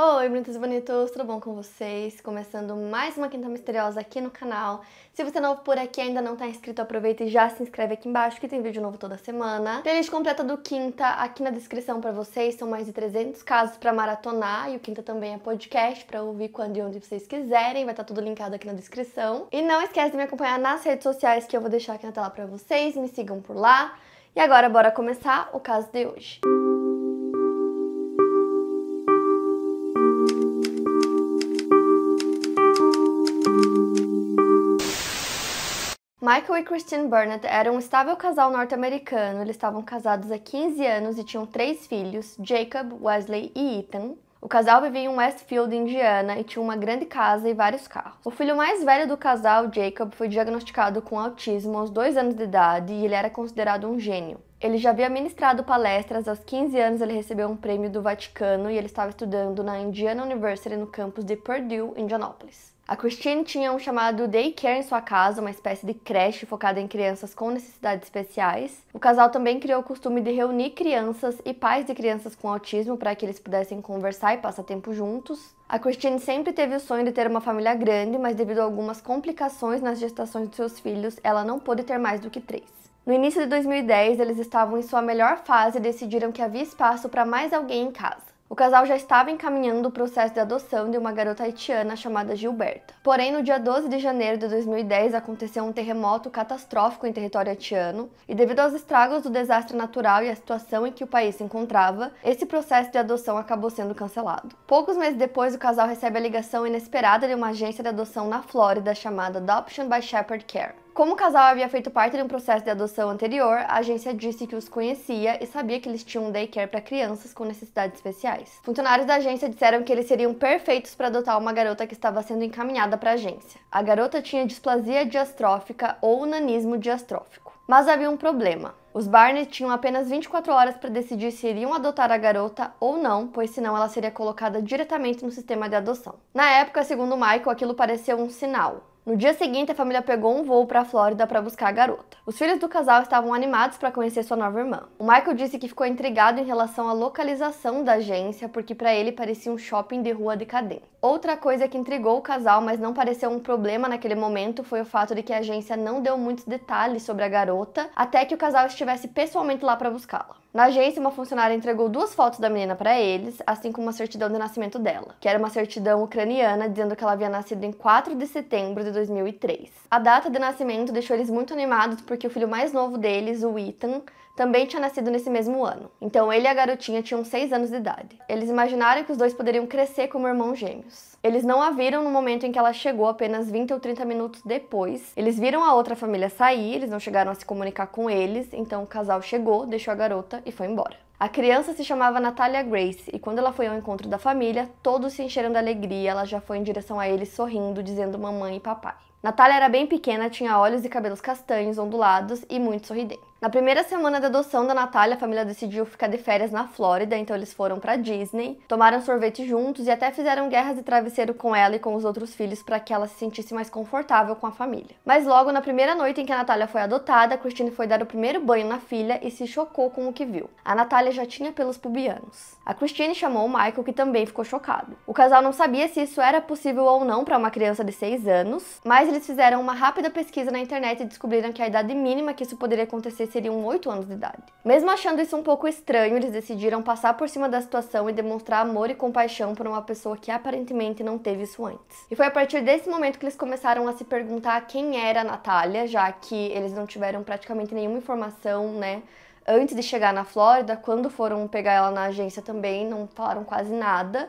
Oi, bonitas e bonitos, tudo bom com vocês? Começando mais uma Quinta Misteriosa aqui no canal. Se você é novo por aqui e ainda não está inscrito, aproveita e já se inscreve aqui embaixo que tem vídeo novo toda semana. Playlist completa do Quinta aqui na descrição para vocês, são mais de 300 casos para maratonar e o Quinta também é podcast para ouvir quando e onde vocês quiserem, vai estar tá tudo linkado aqui na descrição. E não esquece de me acompanhar nas redes sociais que eu vou deixar aqui na tela para vocês, me sigam por lá. E agora bora começar o caso de hoje. Música Michael e Christine Burnett eram um estável casal norte-americano. Eles estavam casados há 15 anos e tinham três filhos: Jacob, Wesley e Ethan. O casal vivia em Westfield, Indiana, e tinha uma grande casa e vários carros. O filho mais velho do casal, Jacob, foi diagnosticado com autismo aos dois anos de idade e ele era considerado um gênio. Ele já havia ministrado palestras, aos 15 anos ele recebeu um prêmio do Vaticano e ele estava estudando na Indiana University no campus de Purdue, Indianápolis. A Christine tinha um chamado daycare em sua casa, uma espécie de creche focada em crianças com necessidades especiais. O casal também criou o costume de reunir crianças e pais de crianças com autismo para que eles pudessem conversar e passar tempo juntos. A Christine sempre teve o sonho de ter uma família grande, mas devido a algumas complicações nas gestações de seus filhos, ela não pôde ter mais do que três. No início de 2010, eles estavam em sua melhor fase e decidiram que havia espaço para mais alguém em casa. O casal já estava encaminhando o processo de adoção de uma garota haitiana chamada Gilberta. Porém, no dia 12 de janeiro de 2010 aconteceu um terremoto catastrófico em território haitiano, e devido aos estragos do desastre natural e à situação em que o país se encontrava, esse processo de adoção acabou sendo cancelado. Poucos meses depois, o casal recebe a ligação inesperada de uma agência de adoção na Flórida chamada Adoption by Shepherd Care. Como o casal havia feito parte de um processo de adoção anterior, a agência disse que os conhecia e sabia que eles tinham um daycare para crianças com necessidades especiais. Funcionários da agência disseram que eles seriam perfeitos para adotar uma garota que estava sendo encaminhada para a agência. A garota tinha displasia diastrófica ou nanismo diastrófico. Mas havia um problema. Os Barney tinham apenas 24 horas para decidir se iriam adotar a garota ou não, pois senão ela seria colocada diretamente no sistema de adoção. Na época, segundo Michael, aquilo pareceu um sinal, no dia seguinte, a família pegou um voo para a Flórida para buscar a garota. Os filhos do casal estavam animados para conhecer sua nova irmã. O Michael disse que ficou intrigado em relação à localização da agência, porque para ele parecia um shopping de rua decadente. Outra coisa que intrigou o casal, mas não pareceu um problema naquele momento, foi o fato de que a agência não deu muitos detalhes sobre a garota, até que o casal estivesse pessoalmente lá para buscá-la. Na agência, uma funcionária entregou duas fotos da menina para eles, assim como uma certidão de nascimento dela, que era uma certidão ucraniana dizendo que ela havia nascido em 4 de setembro de 2003. A data de nascimento deixou eles muito animados porque o filho mais novo deles, o Ethan, também tinha nascido nesse mesmo ano. Então ele e a garotinha tinham 6 anos de idade. Eles imaginaram que os dois poderiam crescer como irmãos gêmeos. Eles não a viram no momento em que ela chegou, apenas 20 ou 30 minutos depois. Eles viram a outra família sair, eles não chegaram a se comunicar com eles, então o casal chegou, deixou a garota e foi embora. A criança se chamava Natalia Grace e quando ela foi ao encontro da família, todos se encheram de alegria. Ela já foi em direção a eles sorrindo, dizendo mamãe e papai. Natalia era bem pequena, tinha olhos e cabelos castanhos, ondulados e muito sorridente. Na primeira semana da adoção da Natália, a família decidiu ficar de férias na Flórida, então eles foram para Disney, tomaram sorvete juntos e até fizeram guerras de travesseiro com ela e com os outros filhos para que ela se sentisse mais confortável com a família. Mas logo na primeira noite em que a Natália foi adotada, a Christine foi dar o primeiro banho na filha e se chocou com o que viu. A Natália já tinha pelos pubianos. A Christine chamou o Michael, que também ficou chocado. O casal não sabia se isso era possível ou não para uma criança de 6 anos, mas eles fizeram uma rápida pesquisa na internet e descobriram que a idade mínima que isso poderia acontecer eles seriam 8 anos de idade. Mesmo achando isso um pouco estranho, eles decidiram passar por cima da situação e demonstrar amor e compaixão por uma pessoa que aparentemente não teve isso antes. E foi a partir desse momento que eles começaram a se perguntar quem era a Natália, já que eles não tiveram praticamente nenhuma informação, né? Antes de chegar na Flórida, quando foram pegar ela na agência também, não falaram quase nada.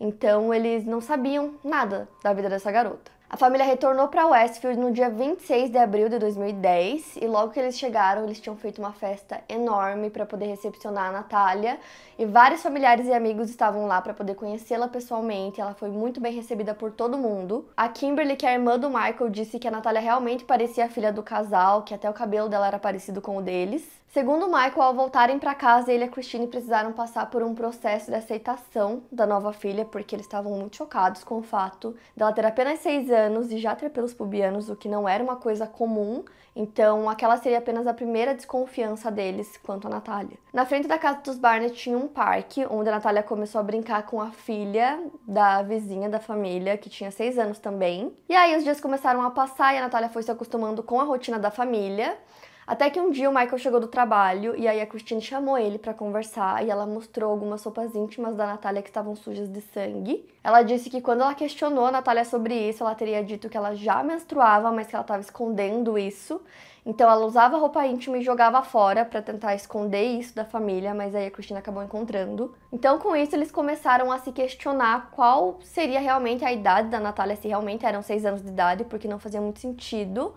Então eles não sabiam nada da vida dessa garota. A família retornou para Westfield no dia 26 de abril de 2010 e logo que eles chegaram, eles tinham feito uma festa enorme para poder recepcionar a Natália e vários familiares e amigos estavam lá para poder conhecê-la pessoalmente. Ela foi muito bem recebida por todo mundo. A Kimberly, que é a irmã do Michael, disse que a Natália realmente parecia a filha do casal, que até o cabelo dela era parecido com o deles. Segundo Michael, ao voltarem para casa, ele e a Christine precisaram passar por um processo de aceitação da nova filha, porque eles estavam muito chocados com o fato dela ter apenas 6 anos e já ter pelos pubianos, o que não era uma coisa comum. Então, aquela seria apenas a primeira desconfiança deles quanto a Natália. Na frente da casa dos Barnett tinha um parque onde a Natália começou a brincar com a filha da vizinha da família, que tinha seis anos também. E aí os dias começaram a passar e a Natália foi se acostumando com a rotina da família. Até que um dia o Michael chegou do trabalho e aí a Christine chamou ele para conversar e ela mostrou algumas roupas íntimas da Natália que estavam sujas de sangue. Ela disse que quando ela questionou a Natália sobre isso, ela teria dito que ela já menstruava, mas que ela estava escondendo isso então ela usava roupa íntima e jogava fora para tentar esconder isso da família, mas aí a Cristina acabou encontrando. Então com isso eles começaram a se questionar qual seria realmente a idade da Natália, se realmente eram seis anos de idade, porque não fazia muito sentido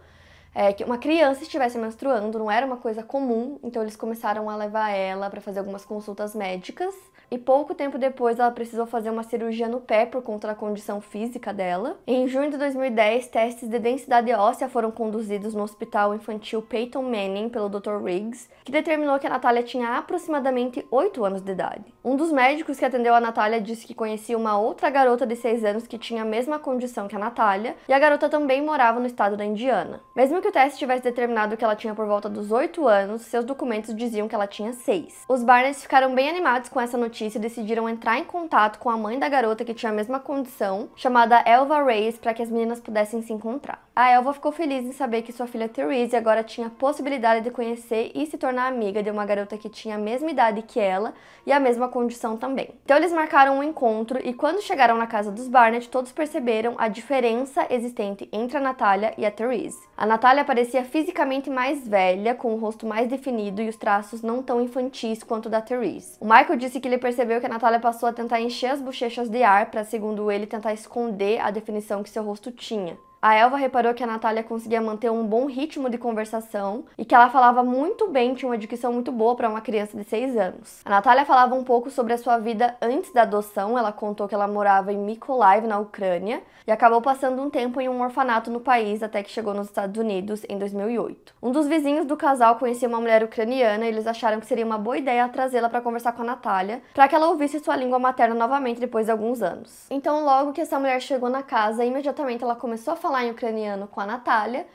é, que uma criança estivesse menstruando, não era uma coisa comum. Então eles começaram a levar ela para fazer algumas consultas médicas e pouco tempo depois ela precisou fazer uma cirurgia no pé por conta da condição física dela. Em junho de 2010, testes de densidade óssea foram conduzidos no Hospital Infantil Peyton Manning pelo Dr. Riggs, que determinou que a Natália tinha aproximadamente 8 anos de idade. Um dos médicos que atendeu a Natália disse que conhecia uma outra garota de 6 anos que tinha a mesma condição que a Natália, e a garota também morava no estado da Indiana. Mesmo que o teste tivesse determinado que ela tinha por volta dos 8 anos, seus documentos diziam que ela tinha 6. Os Barnes ficaram bem animados com essa notícia justiça decidiram entrar em contato com a mãe da garota que tinha a mesma condição, chamada Elva Reyes, para que as meninas pudessem se encontrar. A Elva ficou feliz em saber que sua filha Therese agora tinha a possibilidade de conhecer e se tornar amiga de uma garota que tinha a mesma idade que ela e a mesma condição também. Então eles marcaram um encontro e quando chegaram na casa dos Barnett, todos perceberam a diferença existente entre a Natália e a Therese. A Natália parecia fisicamente mais velha, com o rosto mais definido e os traços não tão infantis quanto da Therese. O Michael disse que ele percebeu percebeu que a Natália passou a tentar encher as bochechas de ar para, segundo ele, tentar esconder a definição que seu rosto tinha. A Elva reparou que a Natália conseguia manter um bom ritmo de conversação e que ela falava muito bem, tinha uma dicção muito boa para uma criança de 6 anos. A Natália falava um pouco sobre a sua vida antes da adoção, ela contou que ela morava em Mykolaiv, na Ucrânia, e acabou passando um tempo em um orfanato no país até que chegou nos Estados Unidos em 2008. Um dos vizinhos do casal conhecia uma mulher ucraniana e eles acharam que seria uma boa ideia trazê-la para conversar com a Natália, para que ela ouvisse sua língua materna novamente depois de alguns anos. Então, logo que essa mulher chegou na casa, imediatamente ela começou a falar falar em ucraniano com a Natália,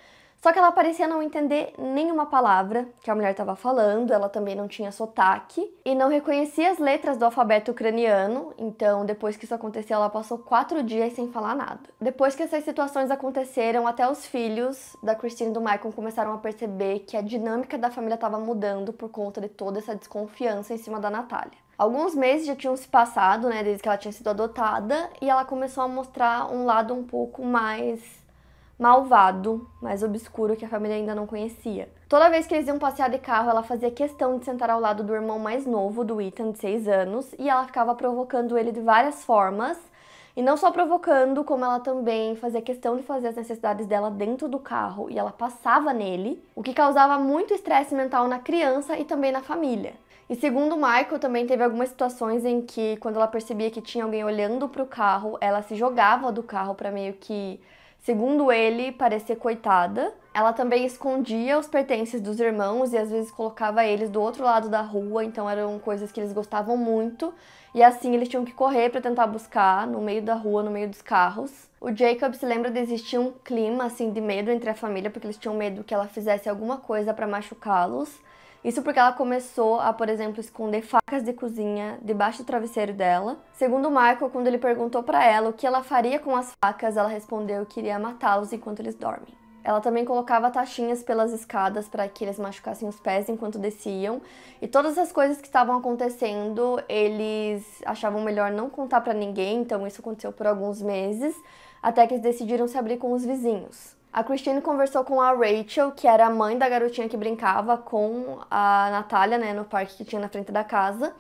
só que ela parecia não entender nenhuma palavra que a mulher estava falando, ela também não tinha sotaque e não reconhecia as letras do alfabeto ucraniano, então depois que isso aconteceu, ela passou quatro dias sem falar nada. Depois que essas situações aconteceram, até os filhos da Christine e do Michael começaram a perceber que a dinâmica da família estava mudando por conta de toda essa desconfiança em cima da Natália. Alguns meses já tinham se passado, né, desde que ela tinha sido adotada, e ela começou a mostrar um lado um pouco mais malvado, mais obscuro que a família ainda não conhecia. Toda vez que eles iam passear de carro, ela fazia questão de sentar ao lado do irmão mais novo, do Ethan, de 6 anos, e ela ficava provocando ele de várias formas. E não só provocando, como ela também fazia questão de fazer as necessidades dela dentro do carro e ela passava nele, o que causava muito estresse mental na criança e também na família. E segundo o Michael, também teve algumas situações em que, quando ela percebia que tinha alguém olhando para o carro, ela se jogava do carro para meio que Segundo ele, parecia coitada. Ela também escondia os pertences dos irmãos e às vezes colocava eles do outro lado da rua, então eram coisas que eles gostavam muito, e assim eles tinham que correr para tentar buscar no meio da rua, no meio dos carros. O Jacob se lembra de existir um clima assim de medo entre a família, porque eles tinham medo que ela fizesse alguma coisa para machucá-los. Isso porque ela começou a, por exemplo, esconder facas de cozinha debaixo do travesseiro dela. Segundo Michael, quando ele perguntou para ela o que ela faria com as facas, ela respondeu que iria matá-los enquanto eles dormem. Ela também colocava taxinhas pelas escadas para que eles machucassem os pés enquanto desciam. E todas as coisas que estavam acontecendo, eles achavam melhor não contar para ninguém, então isso aconteceu por alguns meses, até que eles decidiram se abrir com os vizinhos. A Christine conversou com a Rachel, que era a mãe da garotinha que brincava com a Natália, né, no parque que tinha na frente da casa.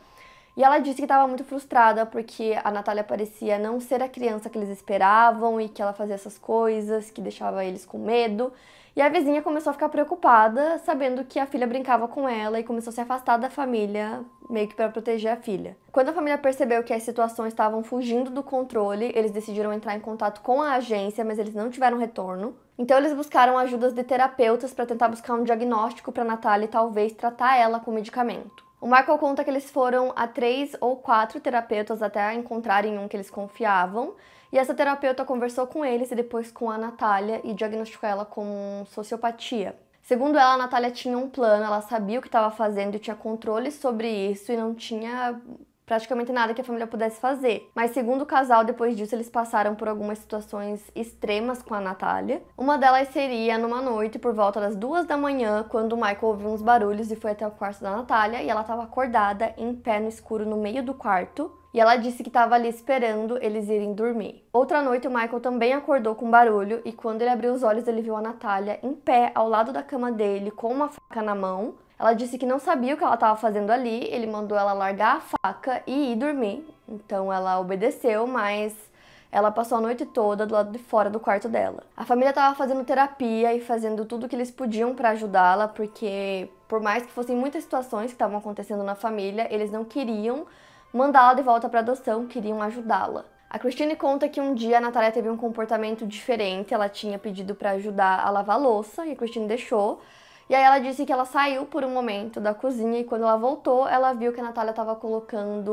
E ela disse que estava muito frustrada porque a Natália parecia não ser a criança que eles esperavam e que ela fazia essas coisas, que deixava eles com medo. E a vizinha começou a ficar preocupada, sabendo que a filha brincava com ela e começou a se afastar da família, meio que para proteger a filha. Quando a família percebeu que as situações estavam fugindo do controle, eles decidiram entrar em contato com a agência, mas eles não tiveram retorno. Então eles buscaram ajudas de terapeutas para tentar buscar um diagnóstico para Natália e talvez tratar ela com medicamento. O Michael conta que eles foram a três ou quatro terapeutas até encontrarem um que eles confiavam, e essa terapeuta conversou com eles e depois com a Natália e diagnosticou ela com sociopatia. Segundo ela, a Natália tinha um plano, ela sabia o que estava fazendo e tinha controle sobre isso e não tinha praticamente nada que a família pudesse fazer. Mas segundo o casal, depois disso eles passaram por algumas situações extremas com a Natália. Uma delas seria numa noite por volta das duas da manhã, quando o Michael ouviu uns barulhos e foi até o quarto da Natália e ela estava acordada em pé no escuro no meio do quarto. E ela disse que estava ali esperando eles irem dormir. Outra noite, o Michael também acordou com barulho e quando ele abriu os olhos, ele viu a Natália em pé ao lado da cama dele com uma faca na mão ela disse que não sabia o que ela estava fazendo ali, ele mandou ela largar a faca e ir dormir. Então ela obedeceu, mas ela passou a noite toda do lado de fora do quarto dela. A família estava fazendo terapia e fazendo tudo o que eles podiam para ajudá-la, porque por mais que fossem muitas situações que estavam acontecendo na família, eles não queriam mandá-la de volta para adoção, queriam ajudá-la. A Christine conta que um dia a Natália teve um comportamento diferente, ela tinha pedido para ajudar a lavar a louça e a Christine deixou. E aí ela disse que ela saiu por um momento da cozinha e quando ela voltou, ela viu que a Natália estava colocando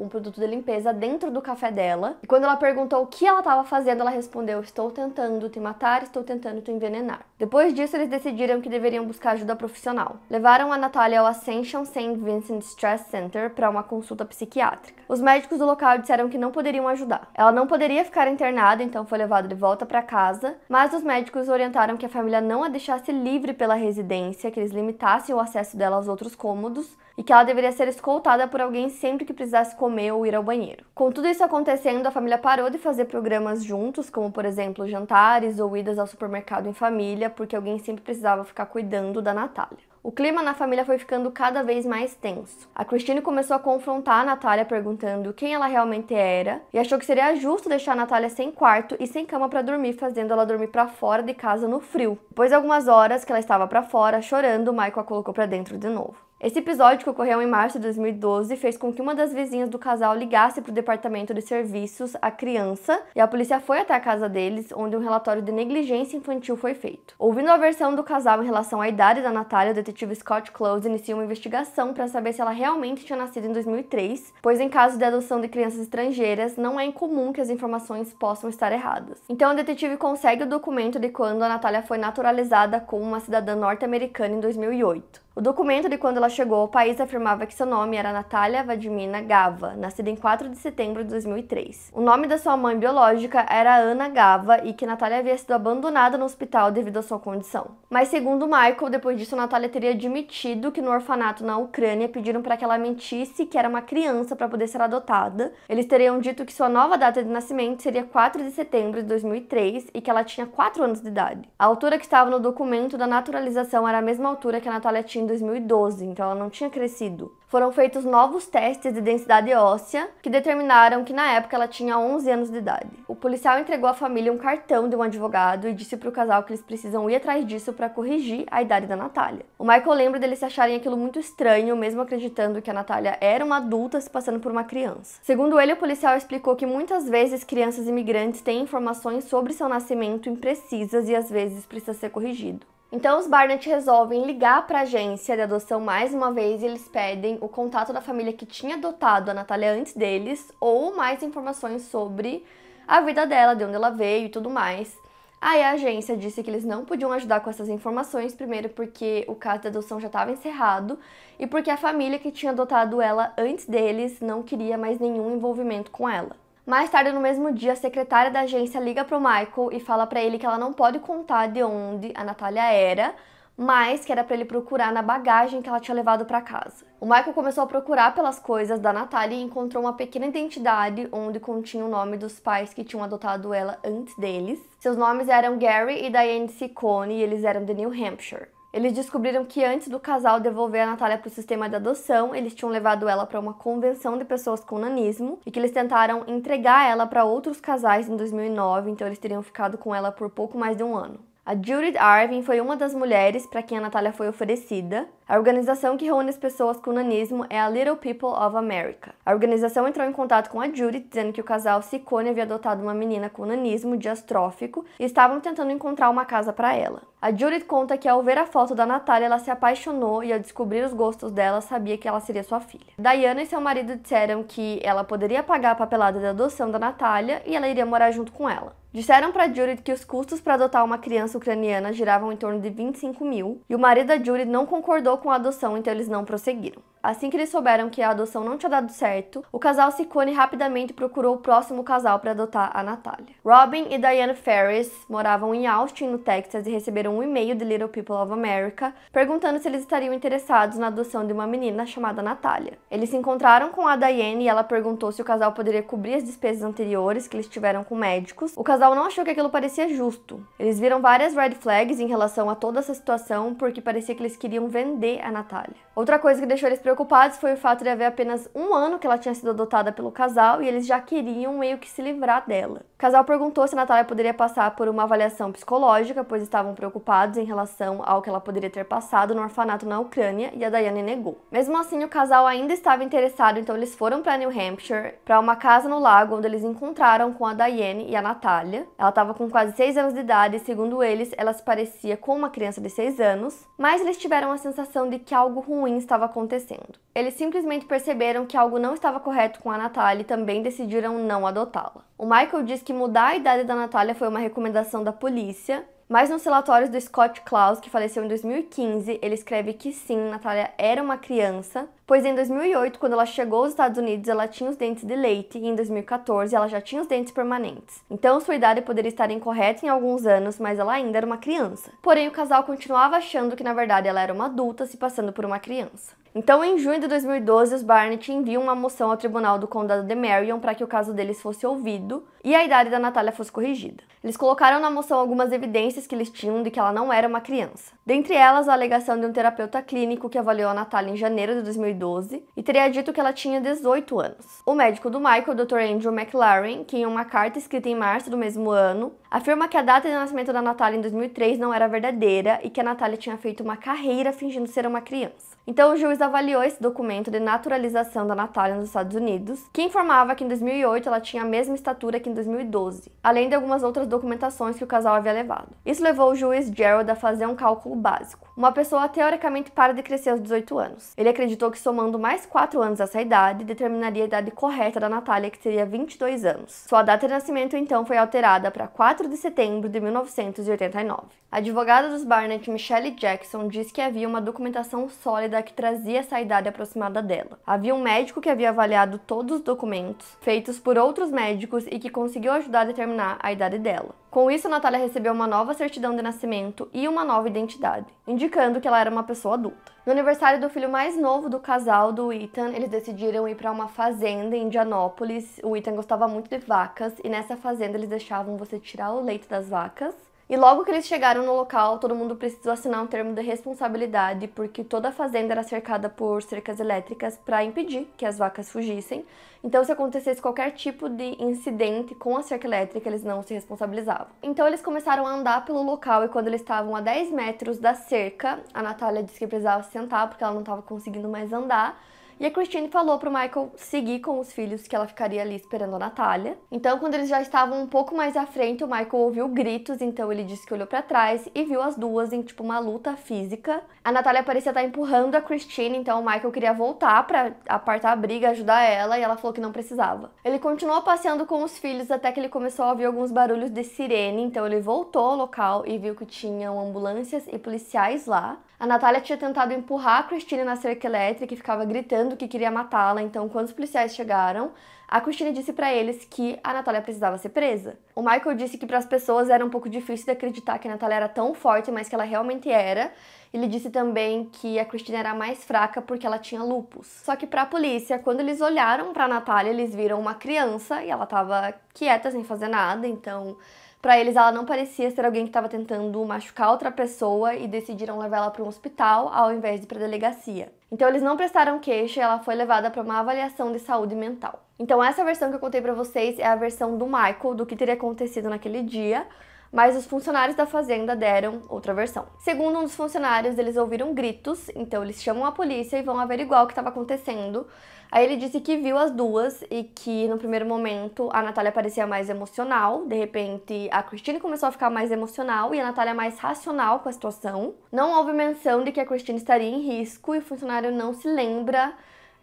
um produto de limpeza dentro do café dela. E quando ela perguntou o que ela estava fazendo, ela respondeu: "Estou tentando te matar, estou tentando te envenenar". Depois disso, eles decidiram que deveriam buscar ajuda profissional. Levaram a Natália ao Ascension St. Vincent Stress Center para uma consulta psiquiátrica. Os médicos do local disseram que não poderiam ajudar. Ela não poderia ficar internada, então foi levada de volta para casa, mas os médicos orientaram que a família não a deixasse livre pela residência, que eles limitassem o acesso dela aos outros cômodos e que ela deveria ser escoltada por alguém sempre que precisasse comer ou ir ao banheiro. Com tudo isso acontecendo, a família parou de fazer programas juntos, como por exemplo jantares ou idas ao supermercado em família, porque alguém sempre precisava ficar cuidando da Natália. O clima na família foi ficando cada vez mais tenso. A Christine começou a confrontar a Natália perguntando quem ela realmente era e achou que seria justo deixar a Natália sem quarto e sem cama para dormir, fazendo ela dormir para fora de casa no frio. Depois de algumas horas que ela estava para fora chorando, Michael a colocou para dentro de novo. Esse episódio, que ocorreu em março de 2012, fez com que uma das vizinhas do casal ligasse para o departamento de serviços à criança e a polícia foi até a casa deles, onde um relatório de negligência infantil foi feito. Ouvindo a versão do casal em relação à idade da Natália, o detetive Scott Close iniciou uma investigação para saber se ela realmente tinha nascido em 2003, pois em caso de adoção de crianças estrangeiras, não é incomum que as informações possam estar erradas. Então, o detetive consegue o documento de quando a Natália foi naturalizada como uma cidadã norte-americana em 2008. O documento de quando ela chegou ao país afirmava que seu nome era Natália Vadimina Gava, nascida em 4 de setembro de 2003. O nome da sua mãe biológica era Ana Gava e que Natália havia sido abandonada no hospital devido à sua condição. Mas segundo Michael, depois disso Natália teria admitido que no orfanato na Ucrânia pediram para que ela mentisse que era uma criança para poder ser adotada. Eles teriam dito que sua nova data de nascimento seria 4 de setembro de 2003 e que ela tinha 4 anos de idade. A altura que estava no documento da naturalização era a mesma altura que a Natália tinha em 2012, então ela não tinha crescido. Foram feitos novos testes de densidade óssea que determinaram que na época ela tinha 11 anos de idade. O policial entregou à família um cartão de um advogado e disse para o casal que eles precisam ir atrás disso para corrigir a idade da Natália. O Michael lembra deles acharem aquilo muito estranho, mesmo acreditando que a Natália era uma adulta se passando por uma criança. Segundo ele, o policial explicou que muitas vezes crianças imigrantes têm informações sobre seu nascimento imprecisas e às vezes precisa ser corrigido. Então os Barnett resolvem ligar para a agência de adoção mais uma vez e eles pedem o contato da família que tinha adotado a Natália antes deles ou mais informações sobre a vida dela, de onde ela veio e tudo mais. Aí a agência disse que eles não podiam ajudar com essas informações, primeiro porque o caso de adoção já estava encerrado e porque a família que tinha adotado ela antes deles não queria mais nenhum envolvimento com ela. Mais tarde no mesmo dia, a secretária da agência liga para o Michael e fala para ele que ela não pode contar de onde a Natália era, mas que era para ele procurar na bagagem que ela tinha levado para casa. O Michael começou a procurar pelas coisas da Natália e encontrou uma pequena identidade onde continha o nome dos pais que tinham adotado ela antes deles. Seus nomes eram Gary e Diane Ciccone e eles eram de New Hampshire. Eles descobriram que antes do casal devolver a Natália para o sistema de adoção, eles tinham levado ela para uma convenção de pessoas com nanismo e que eles tentaram entregar ela para outros casais em 2009, então eles teriam ficado com ela por pouco mais de um ano. A Judith Arvin foi uma das mulheres para quem a Natália foi oferecida. A organização que reúne as pessoas com nanismo é a Little People of America. A organização entrou em contato com a Judith, dizendo que o casal Ciccone havia adotado uma menina com nanismo diastrófico e estavam tentando encontrar uma casa para ela. A Judith conta que ao ver a foto da Natália, ela se apaixonou e ao descobrir os gostos dela, sabia que ela seria sua filha. Diana e seu marido disseram que ela poderia pagar a papelada da adoção da Natália e ela iria morar junto com ela. Disseram para Judith que os custos para adotar uma criança ucraniana giravam em torno de 25 mil e o marido da Judith não concordou com a adoção, então eles não prosseguiram. Assim que eles souberam que a adoção não tinha dado certo, o casal Ciccone rapidamente procurou o próximo casal para adotar a Natália. Robin e Diane Ferris moravam em Austin, no Texas, e receberam um e-mail de Little People of America perguntando se eles estariam interessados na adoção de uma menina chamada Natália. Eles se encontraram com a Diane e ela perguntou se o casal poderia cobrir as despesas anteriores que eles tiveram com médicos. O casal não achou que aquilo parecia justo. Eles viram várias red flags em relação a toda essa situação porque parecia que eles queriam vender a Natália. Outra coisa que deixou eles preocupados foi o fato de haver apenas um ano que ela tinha sido adotada pelo casal e eles já queriam meio que se livrar dela. O casal perguntou se a Natália poderia passar por uma avaliação psicológica, pois estavam preocupados em relação ao que ela poderia ter passado no orfanato na Ucrânia e a Dayane negou. Mesmo assim, o casal ainda estava interessado, então eles foram para New Hampshire, para uma casa no lago onde eles encontraram com a Dayane e a Natália. Ela estava com quase 6 anos de idade e, segundo eles, ela se parecia com uma criança de 6 anos, mas eles tiveram a sensação de que algo ruim estava acontecendo. Eles simplesmente perceberam que algo não estava correto com a Natália e também decidiram não adotá-la. O Michael diz que mudar a idade da Natália foi uma recomendação da polícia, mas nos relatórios do Scott Klaus, que faleceu em 2015, ele escreve que sim, Natália era uma criança, pois em 2008, quando ela chegou aos Estados Unidos, ela tinha os dentes de leite e em 2014 ela já tinha os dentes permanentes. Então sua idade poderia estar incorreta em alguns anos, mas ela ainda era uma criança. Porém, o casal continuava achando que na verdade ela era uma adulta se passando por uma criança. Então, em junho de 2012, os Barnett enviam uma moção ao Tribunal do Condado de Marion para que o caso deles fosse ouvido e a idade da Natália fosse corrigida. Eles colocaram na moção algumas evidências que eles tinham de que ela não era uma criança. Dentre elas, a alegação de um terapeuta clínico que avaliou a Natália em janeiro de 2012 2012 e teria dito que ela tinha 18 anos. O médico do Michael, Dr. Andrew McLaren, que em uma carta escrita em março do mesmo ano, afirma que a data de nascimento da Natália em 2003 não era verdadeira e que a Natália tinha feito uma carreira fingindo ser uma criança. Então o juiz avaliou esse documento de naturalização da Natália nos Estados Unidos, que informava que em 2008 ela tinha a mesma estatura que em 2012, além de algumas outras documentações que o casal havia levado. Isso levou o juiz Gerald a fazer um cálculo básico uma pessoa teoricamente para de crescer aos 18 anos. Ele acreditou que somando mais 4 anos a essa idade, determinaria a idade correta da Natália, que seria 22 anos. Sua data de nascimento então foi alterada para 4 de setembro de 1989. A advogada dos Barnett, Michelle Jackson, disse que havia uma documentação sólida que trazia essa idade aproximada dela. Havia um médico que havia avaliado todos os documentos feitos por outros médicos e que conseguiu ajudar a determinar a idade dela. Com isso, Natália recebeu uma nova certidão de nascimento e uma nova identidade, indicando que ela era uma pessoa adulta. No aniversário do filho mais novo do casal, do Ethan, eles decidiram ir para uma fazenda em Indianópolis. O Ethan gostava muito de vacas e nessa fazenda eles deixavam você tirar o leite das vacas e logo que eles chegaram no local, todo mundo precisou assinar um termo de responsabilidade, porque toda a fazenda era cercada por cercas elétricas para impedir que as vacas fugissem. Então, se acontecesse qualquer tipo de incidente com a cerca elétrica, eles não se responsabilizavam. Então, eles começaram a andar pelo local e quando eles estavam a 10 metros da cerca, a Natália disse que precisava sentar porque ela não estava conseguindo mais andar. E a Christine falou pro Michael seguir com os filhos que ela ficaria ali esperando a Natália. Então, quando eles já estavam um pouco mais à frente, o Michael ouviu gritos, então ele disse que olhou para trás e viu as duas em tipo uma luta física. A Natália parecia estar tá empurrando a Christine, então o Michael queria voltar para apartar a briga, ajudar ela e ela falou que não precisava. Ele continuou passeando com os filhos até que ele começou a ouvir alguns barulhos de sirene, então ele voltou ao local e viu que tinham ambulâncias e policiais lá. A Natália tinha tentado empurrar a Christine na cerca elétrica e ficava gritando que queria matá-la, então quando os policiais chegaram, a Christine disse para eles que a Natália precisava ser presa. O Michael disse que para as pessoas era um pouco difícil de acreditar que a Natália era tão forte, mas que ela realmente era. Ele disse também que a Christine era mais fraca porque ela tinha lupus. Só que para a polícia, quando eles olharam para a Natália, eles viram uma criança e ela estava quieta sem fazer nada, então para eles, ela não parecia ser alguém que estava tentando machucar outra pessoa e decidiram levá-la para um hospital ao invés de para a delegacia. Então eles não prestaram queixa e ela foi levada para uma avaliação de saúde mental. Então essa versão que eu contei para vocês é a versão do Michael do que teria acontecido naquele dia, mas os funcionários da fazenda deram outra versão. Segundo um dos funcionários, eles ouviram gritos, então eles chamam a polícia e vão averiguar o que estava acontecendo. Aí ele disse que viu as duas e que no primeiro momento a Natália parecia mais emocional, de repente a Christine começou a ficar mais emocional e a Natália mais racional com a situação. Não houve menção de que a Christine estaria em risco e o funcionário não se lembra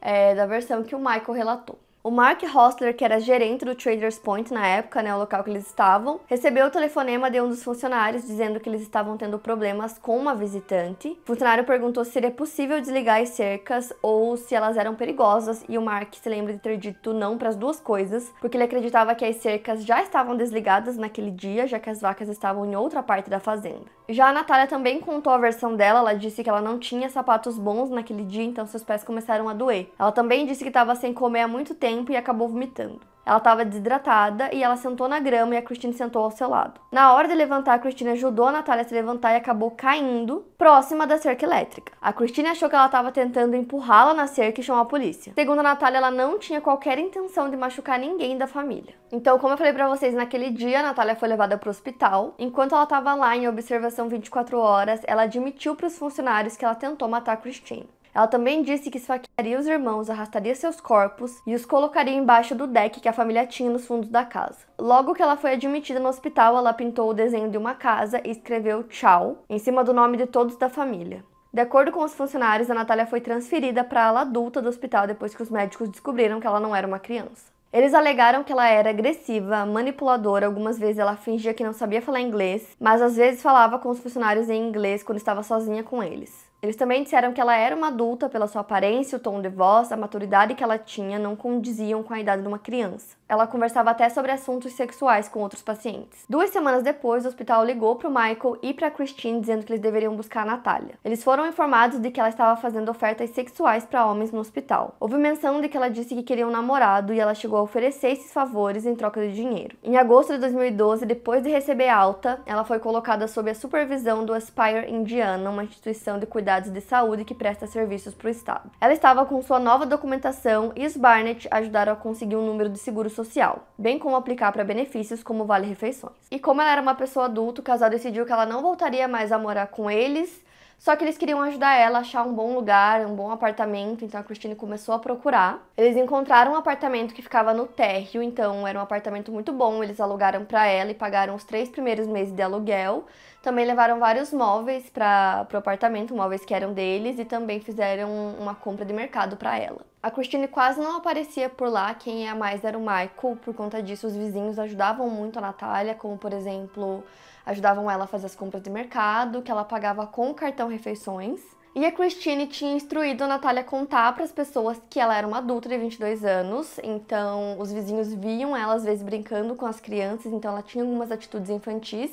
é, da versão que o Michael relatou. O Mark Hostler, que era gerente do Traders Point na época, né, o local que eles estavam, recebeu o telefonema de um dos funcionários dizendo que eles estavam tendo problemas com uma visitante. O funcionário perguntou se seria possível desligar as cercas ou se elas eram perigosas, e o Mark se lembra de ter dito não para as duas coisas, porque ele acreditava que as cercas já estavam desligadas naquele dia, já que as vacas estavam em outra parte da fazenda. Já a Natália também contou a versão dela, ela disse que ela não tinha sapatos bons naquele dia, então seus pés começaram a doer. Ela também disse que estava sem comer há muito tempo tempo e acabou vomitando. Ela estava desidratada e ela sentou na grama e a Christine sentou ao seu lado. Na hora de levantar, a Christine ajudou a Natália a se levantar e acabou caindo próxima da cerca elétrica. A Christine achou que ela estava tentando empurrá-la na cerca e chamou a polícia. Segundo a Natália, ela não tinha qualquer intenção de machucar ninguém da família. Então, como eu falei para vocês, naquele dia a Natália foi levada para o hospital. Enquanto ela estava lá em observação 24 horas, ela admitiu para os funcionários que ela tentou matar a Christine. Ela também disse que esfaquearia os irmãos, arrastaria seus corpos e os colocaria embaixo do deck que a família tinha nos fundos da casa. Logo que ela foi admitida no hospital, ela pintou o desenho de uma casa e escreveu tchau em cima do nome de todos da família. De acordo com os funcionários, a Natália foi transferida para a ala adulta do hospital depois que os médicos descobriram que ela não era uma criança. Eles alegaram que ela era agressiva, manipuladora, algumas vezes ela fingia que não sabia falar inglês, mas às vezes falava com os funcionários em inglês quando estava sozinha com eles. Eles também disseram que ela era uma adulta pela sua aparência, o tom de voz, a maturidade que ela tinha não condiziam com a idade de uma criança. Ela conversava até sobre assuntos sexuais com outros pacientes. Duas semanas depois, o hospital ligou para o Michael e para Christine dizendo que eles deveriam buscar a Natália. Eles foram informados de que ela estava fazendo ofertas sexuais para homens no hospital. Houve menção de que ela disse que queria um namorado e ela chegou a oferecer esses favores em troca de dinheiro. Em agosto de 2012, depois de receber alta, ela foi colocada sob a supervisão do Aspire Indiana, uma instituição de cuidados unidades de saúde que presta serviços para o Estado. Ela estava com sua nova documentação e os Barnett ajudaram a conseguir um número de seguro social, bem como aplicar para benefícios como vale-refeições. E como ela era uma pessoa adulta, o casal decidiu que ela não voltaria mais a morar com eles só que eles queriam ajudar ela a achar um bom lugar, um bom apartamento, então a Christine começou a procurar. Eles encontraram um apartamento que ficava no térreo, então era um apartamento muito bom, eles alugaram para ela e pagaram os três primeiros meses de aluguel. Também levaram vários móveis para o apartamento, móveis que eram deles, e também fizeram uma compra de mercado para ela. A Christine quase não aparecia por lá, quem ia é mais era o Michael, por conta disso os vizinhos ajudavam muito a Natália, como por exemplo ajudavam ela a fazer as compras de mercado, que ela pagava com o cartão refeições. E a Christine tinha instruído a Natália contar para as pessoas que ela era uma adulta de 22 anos, então os vizinhos viam ela às vezes brincando com as crianças, então ela tinha algumas atitudes infantis,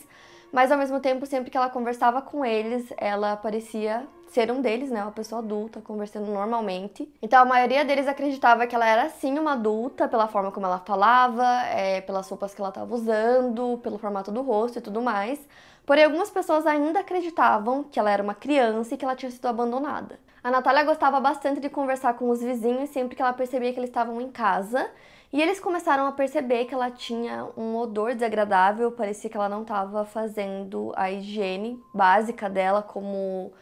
mas ao mesmo tempo, sempre que ela conversava com eles, ela parecia ser um deles, né, uma pessoa adulta, conversando normalmente. Então a maioria deles acreditava que ela era sim uma adulta, pela forma como ela falava, é, pelas roupas que ela estava usando, pelo formato do rosto e tudo mais. Porém, algumas pessoas ainda acreditavam que ela era uma criança e que ela tinha sido abandonada. A Natália gostava bastante de conversar com os vizinhos sempre que ela percebia que eles estavam em casa. E eles começaram a perceber que ela tinha um odor desagradável, parecia que ela não estava fazendo a higiene básica dela, como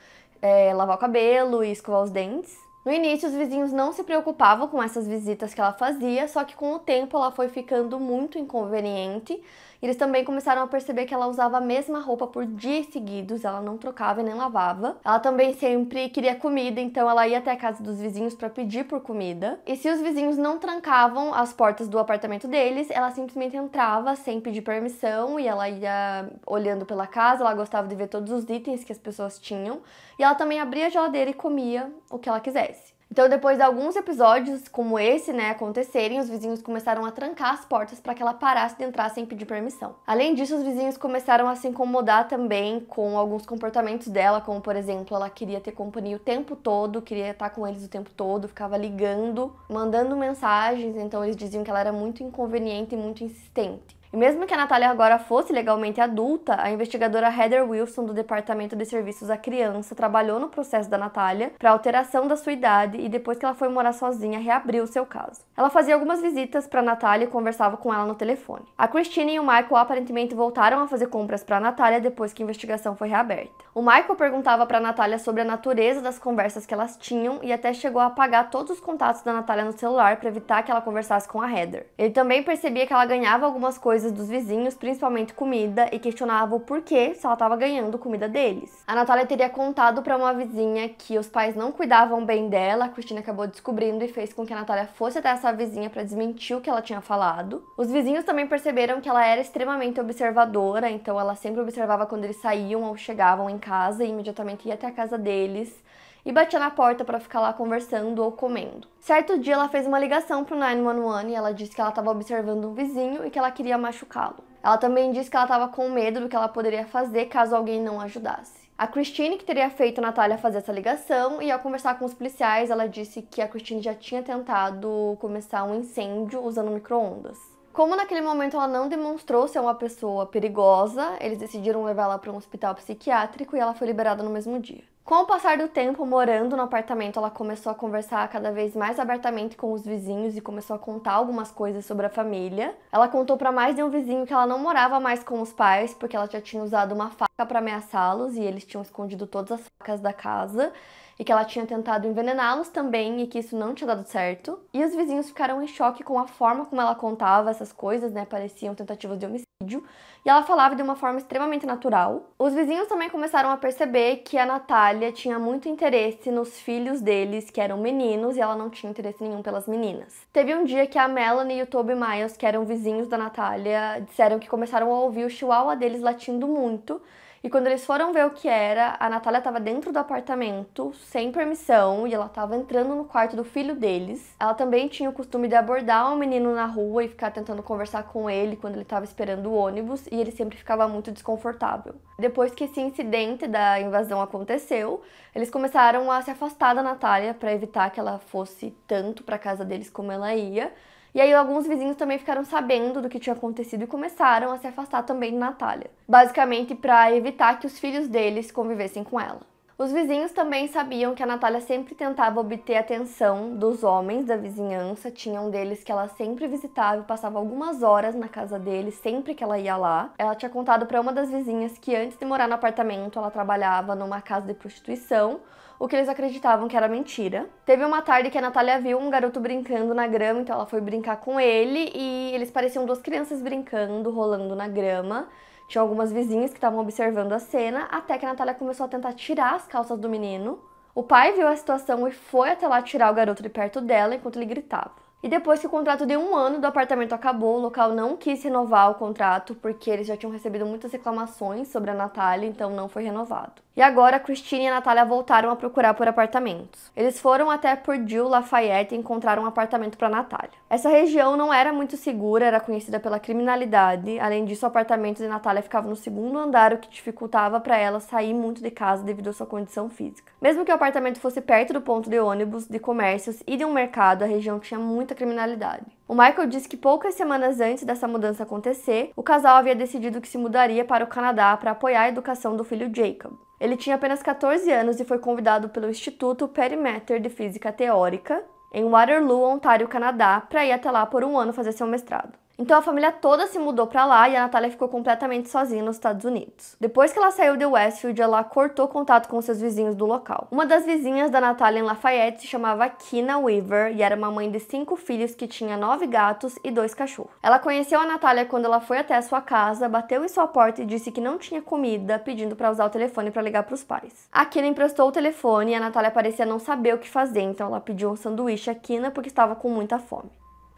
é, lavar o cabelo e escovar os dentes. No início, os vizinhos não se preocupavam com essas visitas que ela fazia, só que com o tempo ela foi ficando muito inconveniente eles também começaram a perceber que ela usava a mesma roupa por dias seguidos, ela não trocava e nem lavava. Ela também sempre queria comida, então ela ia até a casa dos vizinhos para pedir por comida. E se os vizinhos não trancavam as portas do apartamento deles, ela simplesmente entrava sem pedir permissão e ela ia olhando pela casa, ela gostava de ver todos os itens que as pessoas tinham. E ela também abria a geladeira e comia o que ela quisesse. Então, depois de alguns episódios como esse, né, acontecerem, os vizinhos começaram a trancar as portas para que ela parasse de entrar sem pedir permissão. Além disso, os vizinhos começaram a se incomodar também com alguns comportamentos dela, como por exemplo, ela queria ter companhia o tempo todo, queria estar com eles o tempo todo, ficava ligando, mandando mensagens, então eles diziam que ela era muito inconveniente e muito insistente. E mesmo que a Natália agora fosse legalmente adulta, a investigadora Heather Wilson, do Departamento de Serviços à Criança, trabalhou no processo da Natália para alteração da sua idade e depois que ela foi morar sozinha, reabriu o seu caso. Ela fazia algumas visitas para a Natália e conversava com ela no telefone. A Christine e o Michael aparentemente voltaram a fazer compras para a Natália depois que a investigação foi reaberta. O Michael perguntava para a Natália sobre a natureza das conversas que elas tinham e até chegou a apagar todos os contatos da Natália no celular para evitar que ela conversasse com a Heather. Ele também percebia que ela ganhava algumas coisas coisas dos vizinhos, principalmente comida, e questionava o porquê se ela estava ganhando comida deles. A Natália teria contado para uma vizinha que os pais não cuidavam bem dela, a Cristina acabou descobrindo e fez com que a Natália fosse até essa vizinha para desmentir o que ela tinha falado. Os vizinhos também perceberam que ela era extremamente observadora, então ela sempre observava quando eles saíam ou chegavam em casa e imediatamente ia até a casa deles e batia na porta para ficar lá conversando ou comendo. Certo dia ela fez uma ligação para o 911 e ela disse que ela estava observando um vizinho e que ela queria machucá-lo. Ela também disse que ela estava com medo do que ela poderia fazer caso alguém não ajudasse. A Christine que teria feito a Natália fazer essa ligação e ao conversar com os policiais, ela disse que a Christine já tinha tentado começar um incêndio usando microondas. Como naquele momento ela não demonstrou ser uma pessoa perigosa, eles decidiram levá-la para um hospital psiquiátrico e ela foi liberada no mesmo dia. Com o passar do tempo morando no apartamento, ela começou a conversar cada vez mais abertamente com os vizinhos e começou a contar algumas coisas sobre a família. Ela contou para mais de um vizinho que ela não morava mais com os pais porque ela já tinha usado uma faca para ameaçá-los e eles tinham escondido todas as facas da casa e que ela tinha tentado envenená-los também e que isso não tinha dado certo. E os vizinhos ficaram em choque com a forma como ela contava essas coisas, né? Pareciam tentativas de homicídio. E ela falava de uma forma extremamente natural. Os vizinhos também começaram a perceber que a Natália tinha muito interesse nos filhos deles, que eram meninos, e ela não tinha interesse nenhum pelas meninas. Teve um dia que a Melanie e o Toby Miles, que eram vizinhos da Natália, disseram que começaram a ouvir o chihuahua deles latindo muito e quando eles foram ver o que era, a Natália estava dentro do apartamento, sem permissão, e ela estava entrando no quarto do filho deles. Ela também tinha o costume de abordar um menino na rua e ficar tentando conversar com ele quando ele estava esperando o ônibus, e ele sempre ficava muito desconfortável. Depois que esse incidente da invasão aconteceu, eles começaram a se afastar da Natália para evitar que ela fosse tanto para casa deles como ela ia. E aí alguns vizinhos também ficaram sabendo do que tinha acontecido e começaram a se afastar também de Natália, basicamente para evitar que os filhos deles convivessem com ela. Os vizinhos também sabiam que a Natália sempre tentava obter atenção dos homens da vizinhança. Tinha um deles que ela sempre visitava e passava algumas horas na casa dele, sempre que ela ia lá. Ela tinha contado para uma das vizinhas que antes de morar no apartamento, ela trabalhava numa casa de prostituição, o que eles acreditavam que era mentira. Teve uma tarde que a Natália viu um garoto brincando na grama, então ela foi brincar com ele e eles pareciam duas crianças brincando, rolando na grama. Tinha algumas vizinhas que estavam observando a cena, até que a Natália começou a tentar tirar as calças do menino. O pai viu a situação e foi até lá tirar o garoto de perto dela enquanto ele gritava. E depois que o contrato de um ano do apartamento acabou, o local não quis renovar o contrato porque eles já tinham recebido muitas reclamações sobre a Natália, então não foi renovado. E agora Christine e a Natália voltaram a procurar por apartamentos. Eles foram até Purdue Lafayette e encontraram um apartamento para Natália. Essa região não era muito segura, era conhecida pela criminalidade. Além disso, o apartamento de Natália ficava no segundo andar, o que dificultava para ela sair muito de casa devido à sua condição física. Mesmo que o apartamento fosse perto do ponto de ônibus, de comércios e de um mercado, a região tinha muita criminalidade. O Michael disse que poucas semanas antes dessa mudança acontecer, o casal havia decidido que se mudaria para o Canadá para apoiar a educação do filho Jacob. Ele tinha apenas 14 anos e foi convidado pelo Instituto Perimeter de Física Teórica, em Waterloo, Ontário, Canadá, para ir até lá por um ano fazer seu mestrado. Então a família toda se mudou para lá e a Natália ficou completamente sozinha nos Estados Unidos. Depois que ela saiu de Westfield, ela cortou contato com seus vizinhos do local. Uma das vizinhas da Natália em Lafayette se chamava Kina Weaver e era uma mãe de cinco filhos que tinha nove gatos e dois cachorros. Ela conheceu a Natália quando ela foi até a sua casa, bateu em sua porta e disse que não tinha comida, pedindo para usar o telefone para ligar para os pais. A Kina emprestou o telefone e a Natália parecia não saber o que fazer, então ela pediu um sanduíche a Kina porque estava com muita fome.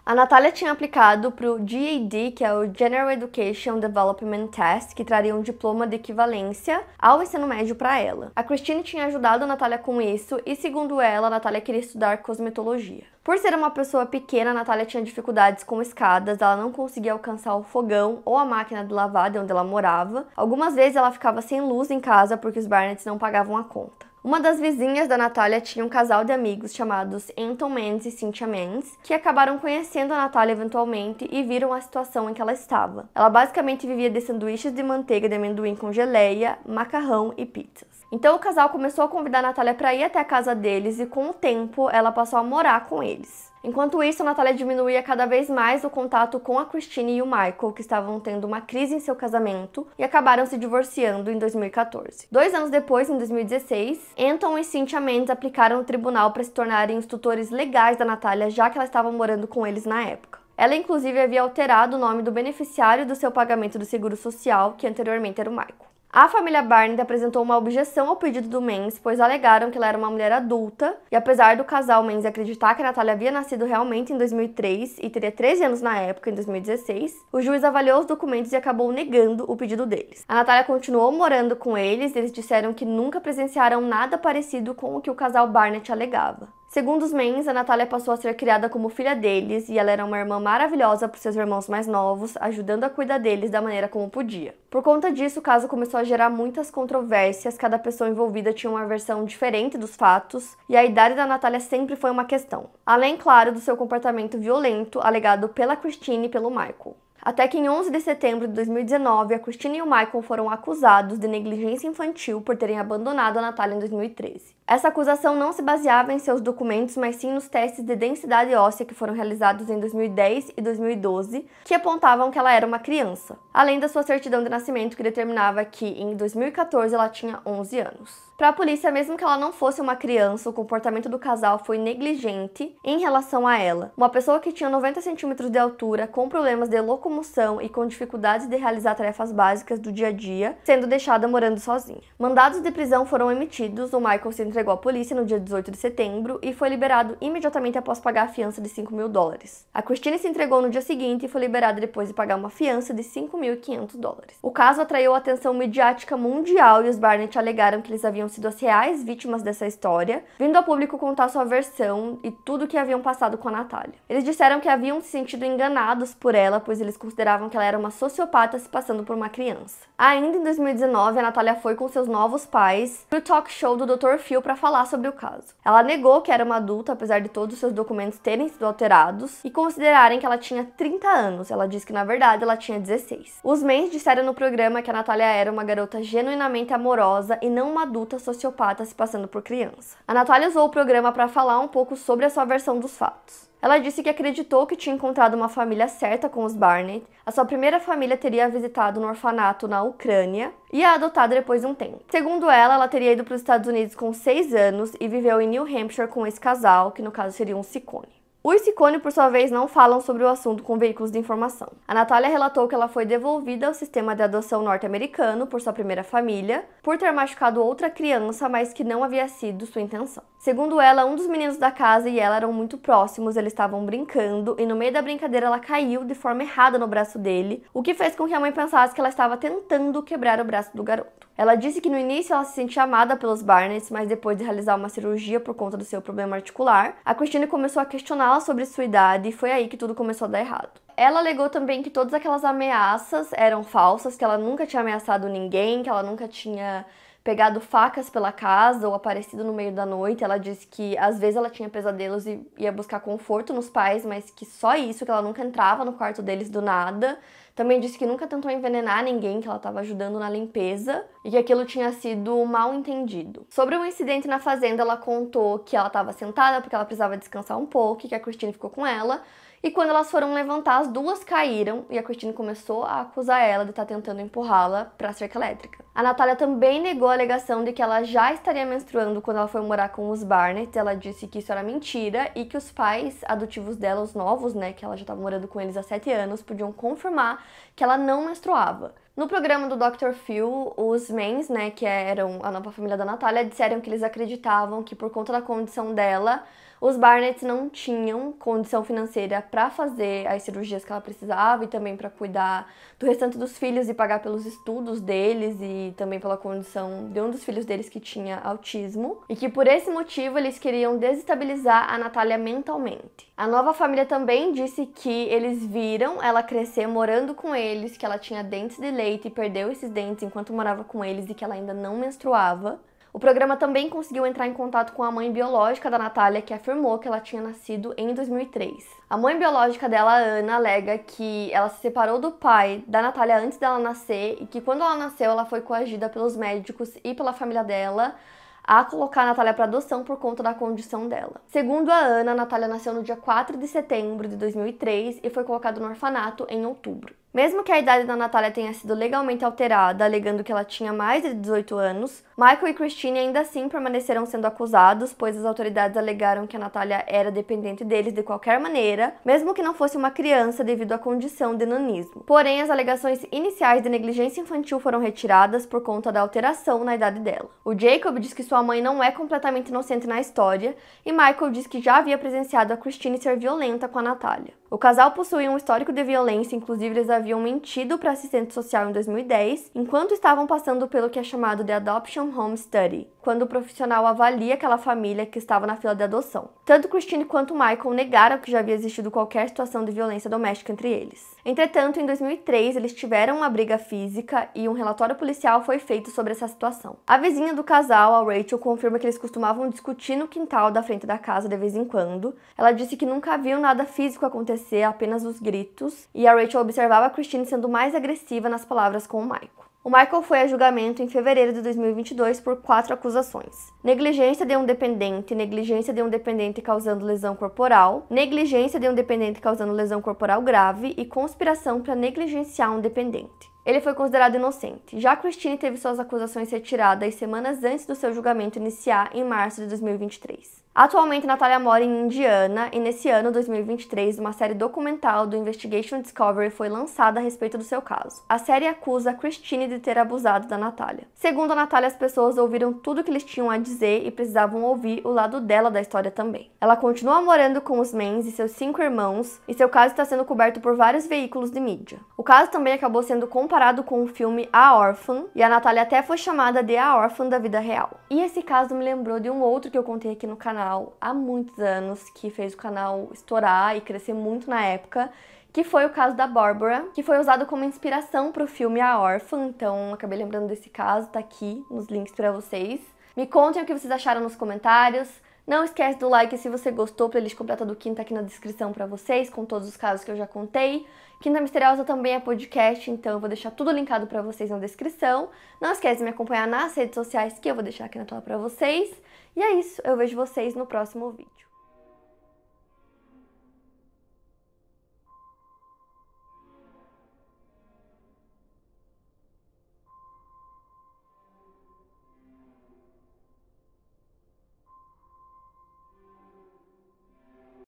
A Natália tinha aplicado para o GED, que é o General Education Development Test, que traria um diploma de equivalência ao ensino médio para ela. A Christine tinha ajudado a Natália com isso e, segundo ela, a Natália queria estudar cosmetologia. Por ser uma pessoa pequena, a Natália tinha dificuldades com escadas, ela não conseguia alcançar o fogão ou a máquina de lavar de onde ela morava. Algumas vezes ela ficava sem luz em casa porque os Barnets não pagavam a conta. Uma das vizinhas da Natália tinha um casal de amigos chamados Anton Mendes e Cynthia Mendes, que acabaram conhecendo a Natália eventualmente e viram a situação em que ela estava. Ela basicamente vivia de sanduíches de manteiga de amendoim com geleia, macarrão e pizzas. Então o casal começou a convidar a Natália para ir até a casa deles e com o tempo ela passou a morar com eles. Enquanto isso, a Natália diminuía cada vez mais o contato com a Christine e o Michael, que estavam tendo uma crise em seu casamento e acabaram se divorciando em 2014. Dois anos depois, em 2016, Anton e Cynthia Mendes aplicaram no tribunal para se tornarem os tutores legais da Natália, já que ela estava morando com eles na época. Ela, inclusive, havia alterado o nome do beneficiário do seu pagamento do seguro social, que anteriormente era o Michael. A família Barnett apresentou uma objeção ao pedido do Menz, pois alegaram que ela era uma mulher adulta, e apesar do casal Menz acreditar que a Natália havia nascido realmente em 2003 e teria 13 anos na época, em 2016, o juiz avaliou os documentos e acabou negando o pedido deles. A Natália continuou morando com eles, e eles disseram que nunca presenciaram nada parecido com o que o casal Barnett alegava. Segundo os Mens, a Natália passou a ser criada como filha deles e ela era uma irmã maravilhosa para seus irmãos mais novos, ajudando a cuidar deles da maneira como podia. Por conta disso, o caso começou a gerar muitas controvérsias, cada pessoa envolvida tinha uma versão diferente dos fatos e a idade da Natália sempre foi uma questão. Além, claro, do seu comportamento violento alegado pela Christine e pelo Michael. Até que em 11 de setembro de 2019, a Christine e o Michael foram acusados de negligência infantil por terem abandonado a Natália em 2013. Essa acusação não se baseava em seus documentos, mas sim nos testes de densidade óssea que foram realizados em 2010 e 2012, que apontavam que ela era uma criança, além da sua certidão de nascimento que determinava que em 2014 ela tinha 11 anos. Para a polícia, mesmo que ela não fosse uma criança, o comportamento do casal foi negligente em relação a ela. Uma pessoa que tinha 90 centímetros de altura, com problemas de locomoção e com dificuldades de realizar tarefas básicas do dia a dia, sendo deixada morando sozinha. Mandados de prisão foram emitidos, o Michael se entregou à polícia no dia 18 de setembro e foi liberado imediatamente após pagar a fiança de 5 mil dólares. A Christine se entregou no dia seguinte e foi liberada depois de pagar uma fiança de 5.500 dólares. O caso atraiu a atenção mediática mundial e os Barnett alegaram que eles haviam sido as reais vítimas dessa história, vindo ao público contar sua versão e tudo o que haviam passado com a Natália. Eles disseram que haviam se sentido enganados por ela, pois eles consideravam que ela era uma sociopata se passando por uma criança. Ainda em 2019, a Natália foi com seus novos pais para o talk show do Dr. Phil para falar sobre o caso. Ela negou que era uma adulta, apesar de todos os seus documentos terem sido alterados e considerarem que ela tinha 30 anos. Ela disse que na verdade ela tinha 16. Os mães disseram no programa que a Natália era uma garota genuinamente amorosa e não uma adulta sociopata se passando por criança. A Natália usou o programa para falar um pouco sobre a sua versão dos fatos. Ela disse que acreditou que tinha encontrado uma família certa com os Barnett, a sua primeira família teria visitado um orfanato na Ucrânia e a adotado depois de um tempo. Segundo ela, ela teria ido para os Estados Unidos com 6 anos e viveu em New Hampshire com esse casal, que no caso seria um sicone. O Ciccone, por sua vez, não falam sobre o assunto com veículos de informação. A Natália relatou que ela foi devolvida ao sistema de adoção norte-americano por sua primeira família, por ter machucado outra criança, mas que não havia sido sua intenção. Segundo ela, um dos meninos da casa e ela eram muito próximos, eles estavam brincando e no meio da brincadeira ela caiu de forma errada no braço dele, o que fez com que a mãe pensasse que ela estava tentando quebrar o braço do garoto. Ela disse que no início ela se sentia amada pelos Barnets, mas depois de realizar uma cirurgia por conta do seu problema articular, a Christine começou a questioná-la falar sobre sua idade e foi aí que tudo começou a dar errado. Ela alegou também que todas aquelas ameaças eram falsas, que ela nunca tinha ameaçado ninguém, que ela nunca tinha pegado facas pela casa ou aparecido no meio da noite. Ela disse que às vezes ela tinha pesadelos e ia buscar conforto nos pais, mas que só isso, que ela nunca entrava no quarto deles do nada. Também disse que nunca tentou envenenar ninguém, que ela estava ajudando na limpeza e que aquilo tinha sido mal entendido. Sobre o um incidente na fazenda, ela contou que ela estava sentada porque ela precisava descansar um pouco e que a Christine ficou com ela, e quando elas foram levantar, as duas caíram e a Christine começou a acusar ela de estar tá tentando empurrá-la para a cerca elétrica. A Natália também negou a alegação de que ela já estaria menstruando quando ela foi morar com os Barnett. Ela disse que isso era mentira e que os pais adotivos dela, os novos, né, que ela já estava morando com eles há 7 anos, podiam confirmar que ela não menstruava. No programa do Dr. Phil, os Mens, né, que eram a nova família da Natália, disseram que eles acreditavam que por conta da condição dela, os Barnetts não tinham condição financeira para fazer as cirurgias que ela precisava e também para cuidar do restante dos filhos e pagar pelos estudos deles e também pela condição de um dos filhos deles que tinha autismo, e que por esse motivo eles queriam desestabilizar a Natália mentalmente. A nova família também disse que eles viram ela crescer morando com eles, que ela tinha dentes de leite e perdeu esses dentes enquanto morava com eles e que ela ainda não menstruava. O programa também conseguiu entrar em contato com a mãe biológica da Natália, que afirmou que ela tinha nascido em 2003. A mãe biológica dela, Ana, alega que ela se separou do pai da Natália antes dela nascer e que quando ela nasceu, ela foi coagida pelos médicos e pela família dela a colocar a Natália para adoção por conta da condição dela. Segundo a Ana, a Natália nasceu no dia 4 de setembro de 2003 e foi colocada no orfanato em outubro. Mesmo que a idade da Natália tenha sido legalmente alterada, alegando que ela tinha mais de 18 anos, Michael e Christine ainda assim permaneceram sendo acusados, pois as autoridades alegaram que a Natália era dependente deles de qualquer maneira, mesmo que não fosse uma criança devido à condição de nanismo. Porém, as alegações iniciais de negligência infantil foram retiradas por conta da alteração na idade dela. O Jacob diz que sua mãe não é completamente inocente na história, e Michael diz que já havia presenciado a Christine ser violenta com a Natália. O casal possuía um histórico de violência, inclusive eles haviam mentido para assistente social em 2010, enquanto estavam passando pelo que é chamado de Adoption Home Study, quando o profissional avalia aquela família que estava na fila de adoção. Tanto Christine quanto Michael negaram que já havia existido qualquer situação de violência doméstica entre eles. Entretanto, em 2003, eles tiveram uma briga física e um relatório policial foi feito sobre essa situação. A vizinha do casal, a Rachel, confirma que eles costumavam discutir no quintal da frente da casa de vez em quando. Ela disse que nunca viu nada físico acontecer, apenas os gritos, e a Rachel observava a Christine sendo mais agressiva nas palavras com o Michael. O Michael foi a julgamento em fevereiro de 2022 por quatro acusações: negligência de um dependente, negligência de um dependente causando lesão corporal, negligência de um dependente causando lesão corporal grave e conspiração para negligenciar um dependente. Ele foi considerado inocente. Já Christine teve suas acusações retiradas semanas antes do seu julgamento iniciar em março de 2023. Atualmente, Natália mora em Indiana e, nesse ano, 2023, uma série documental do Investigation Discovery foi lançada a respeito do seu caso. A série acusa Christine de ter abusado da Natália. Segundo a Natália, as pessoas ouviram tudo o que eles tinham a dizer e precisavam ouvir o lado dela da história também. Ela continua morando com os Mans e seus cinco irmãos, e seu caso está sendo coberto por vários veículos de mídia. O caso também acabou sendo comparado com o filme A Orphan, e a Natália até foi chamada de A Orphan da vida real. E esse caso me lembrou de um outro que eu contei aqui no canal canal há muitos anos, que fez o canal estourar e crescer muito na época, que foi o caso da Bárbara, que foi usado como inspiração para o filme A Órfã, então acabei lembrando desse caso, tá aqui nos links para vocês. Me contem o que vocês acharam nos comentários. Não esquece do like se você gostou, playlist completa do Quinta aqui na descrição para vocês, com todos os casos que eu já contei. Quinta Misteriosa também é podcast, então eu vou deixar tudo linkado para vocês na descrição. Não esquece de me acompanhar nas redes sociais que eu vou deixar aqui na tela para vocês. E é isso, eu vejo vocês no próximo vídeo.